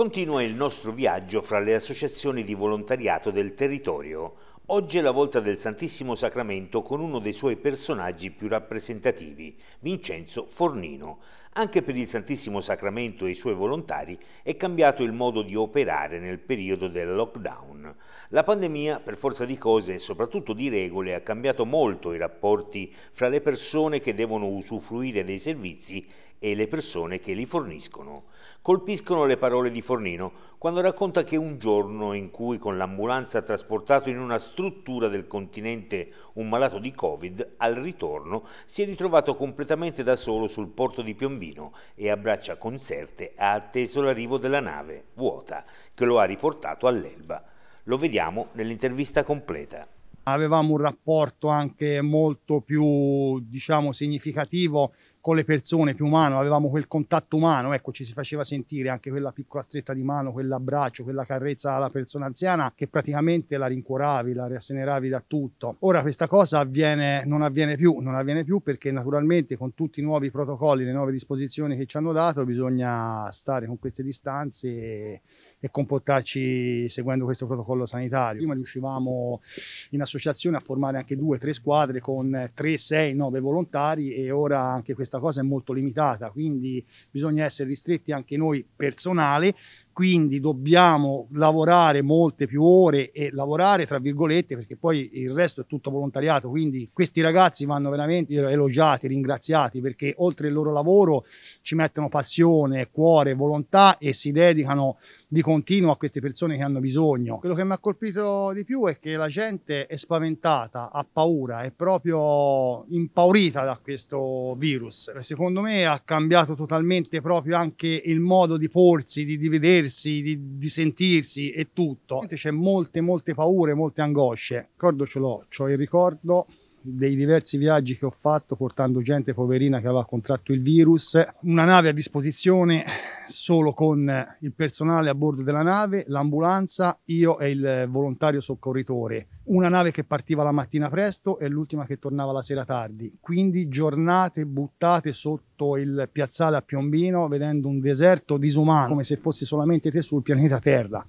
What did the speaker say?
Continua il nostro viaggio fra le associazioni di volontariato del territorio. Oggi è la volta del Santissimo Sacramento con uno dei suoi personaggi più rappresentativi, Vincenzo Fornino. Anche per il Santissimo Sacramento e i suoi volontari è cambiato il modo di operare nel periodo del lockdown la pandemia, per forza di cose e soprattutto di regole, ha cambiato molto i rapporti fra le persone che devono usufruire dei servizi e le persone che li forniscono. Colpiscono le parole di Fornino quando racconta che un giorno in cui con l'ambulanza ha trasportato in una struttura del continente un malato di Covid, al ritorno si è ritrovato completamente da solo sul porto di Piombino e a braccia concerte ha atteso l'arrivo della nave, vuota, che lo ha riportato all'Elba. Lo vediamo nell'intervista completa. Avevamo un rapporto anche molto più diciamo, significativo con le persone, più umano, avevamo quel contatto umano, ecco, ci si faceva sentire anche quella piccola stretta di mano, quell'abbraccio, quella carezza alla persona anziana che praticamente la rincuoravi, la riasseneravi da tutto. Ora questa cosa avviene, non avviene più, non avviene più perché naturalmente con tutti i nuovi protocolli, le nuove disposizioni che ci hanno dato bisogna stare con queste distanze. E e comportarci seguendo questo protocollo sanitario. Prima riuscivamo in associazione a formare anche due, tre squadre con tre, sei, nove volontari e ora anche questa cosa è molto limitata, quindi bisogna essere ristretti anche noi personali, quindi dobbiamo lavorare molte più ore e lavorare tra virgolette perché poi il resto è tutto volontariato quindi questi ragazzi vanno veramente elogiati ringraziati perché oltre il loro lavoro ci mettono passione cuore volontà e si dedicano di continuo a queste persone che hanno bisogno quello che mi ha colpito di più è che la gente è spaventata ha paura è proprio impaurita da questo virus secondo me ha cambiato totalmente proprio anche il modo di porsi di, di vedere vedersi, di, di sentirsi e tutto. C'è molte, molte paure, molte angosce. ricordo ce l'ho, ho il ricordo dei diversi viaggi che ho fatto portando gente poverina che aveva contratto il virus, una nave a disposizione solo con il personale a bordo della nave, l'ambulanza, io e il volontario soccorritore, una nave che partiva la mattina presto e l'ultima che tornava la sera tardi, quindi giornate buttate sotto il piazzale a Piombino vedendo un deserto disumano come se fossi solamente te sul pianeta Terra.